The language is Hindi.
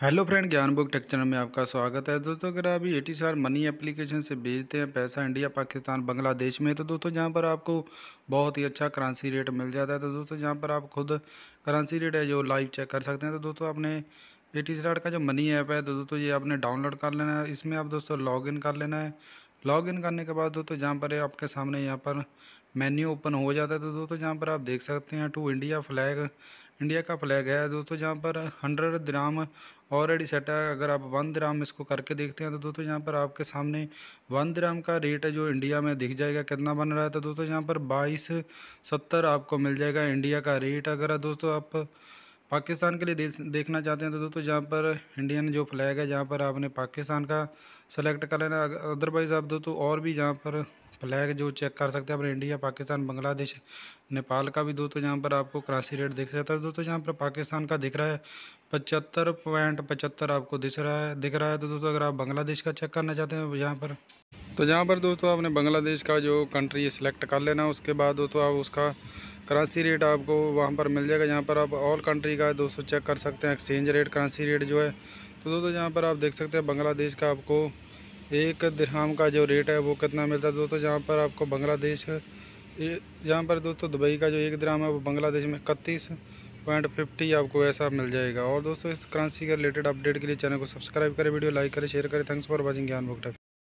hello friend Gyan book tech channel में आपका स्वागत है दोस्तों अगर आप A T C R money application से भेजते हैं पैसा इंडिया पाकिस्तान बांग्लादेश में तो दोस्तों जहां पर आपको बहुत ही अच्छा करंसी रेट मिल जाता है तो दोस्तों जहां पर आप खुद करंसी रेट है जो लाइव चेक कर सकते हैं तो दोस्तों आपने ए टी सी आर का जो मनी ऐप है तो दोस्तों ये आपने डाउनलोड कर लेना है इसमें आप दोस्तों लॉग इन कर लेना है लॉग इन करने के बाद दोस्तों जहाँ पर आपके सामने यहाँ पर मेन्यू ओपन हो जाता है तो दोस्तों जहाँ पर आप देख सकते हैं टू इंडिया फ्लैग इंडिया का फ्लैग है दोस्तों यहाँ पर हंड्रेड ग्राम ऑलरेडी सेट है अगर आप वन ग्राम इसको करके देखते हैं तो दोस्तों यहाँ पर आपके सामने वन ग्राम का रेट है जो इंडिया में दिख जाएगा कितना बन रहा है तो दोस्तों यहाँ पर बाईस सत्तर आपको मिल जाएगा इंडिया का रेट अगर दोस्तों आप पाकिस्तान के लिए देख, देखना चाहते हैं तो दोस्तों यहाँ पर इंडियन जो फ्लैग है जहाँ पर आपने पाकिस्तान का सेलेक्ट कर लेना अदरवाइज़ आप दोस्तों और भी जहाँ पर फ्लैग जो चेक कर सकते हैं अपने इंडिया पाकिस्तान बांग्लादेश नेपाल का भी दोस्तों यहाँ पर आपको करांसी रेट दिख सकता है तो दोस्तों यहाँ पर पाकिस्तान का दिख रहा है पचहत्तर पॉइंट पचहत्तर आपको दिख रहा है दिख रहा है तो दोस्तों अगर आप बांग्लादेश का चेक करना चाहते हैं यहाँ तो पर तो जहाँ पर दोस्तों आपने बांग्लादेश का जो कंट्री है सिलेक्ट कर लेना उसके बाद दोस्तों आप उसका करंसी रेट आपको वहाँ पर मिल जाएगा जहाँ पर आप ऑल कंट्री का दोस्तों चेक कर सकते हैं एक्सचेंज रेट करेंसी रेट जो है तो दोस्तों यहाँ पर आप देख सकते हैं बांग्लादेश का आपको एक दिरहाम का जो रेट है वो कितना मिलता है दोस्तों यहाँ पर आपको बांग्लादेश जहाँ पर दोस्तों दुबई का जो एक दिरहाम है वो बांग्लादेश में इकतीस पॉइंट फिफ्टी आपको ऐसा मिल जाएगा और दोस्तों इस करेंसी के रिलेटेड अपडेट के लिए चैनल को सब्सक्राइब करें वीडियो लाइक करें शेयर करें thanks for watching Gyan book